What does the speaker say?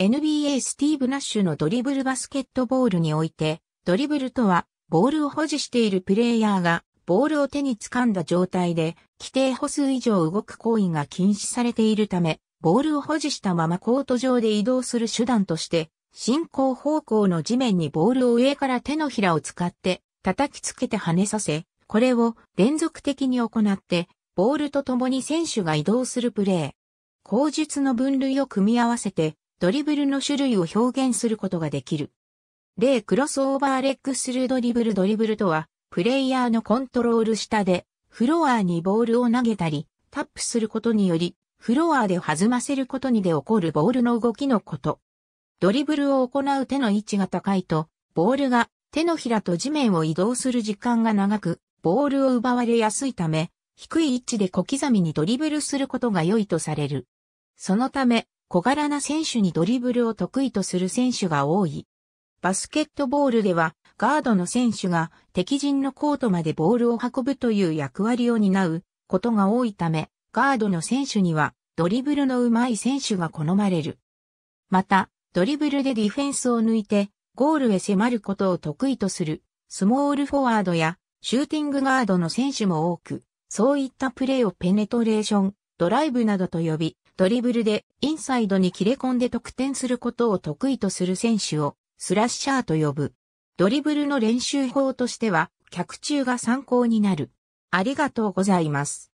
NBA スティーブ・ナッシュのドリブルバスケットボールにおいて、ドリブルとは、ボールを保持しているプレイヤーが、ボールを手につかんだ状態で、規定歩数以上動く行為が禁止されているため、ボールを保持したままコート上で移動する手段として、進行方向の地面にボールを上から手のひらを使って叩きつけて跳ねさせ、これを連続的に行って、ボールと共に選手が移動するプレー。口述の分類を組み合わせて、ドリブルの種類を表現することができる。例クロスオーバーレッグスルードリブルドリブルとは、プレイヤーのコントロール下で、フロアにボールを投げたり、タップすることにより、フロアで弾ませることにで起こるボールの動きのこと。ドリブルを行う手の位置が高いと、ボールが手のひらと地面を移動する時間が長く、ボールを奪われやすいため、低い位置で小刻みにドリブルすることが良いとされる。そのため、小柄な選手にドリブルを得意とする選手が多い。バスケットボールでは、ガードの選手が敵陣のコートまでボールを運ぶという役割を担うことが多いため、ガードの選手にはドリブルの上手い選手が好まれる。また、ドリブルでディフェンスを抜いて、ゴールへ迫ることを得意とする、スモールフォワードや、シューティングガードの選手も多く、そういったプレーをペネトレーション、ドライブなどと呼び、ドリブルでインサイドに切れ込んで得点することを得意とする選手をスラッシャーと呼ぶ。ドリブルの練習法としては、脚中が参考になる。ありがとうございます。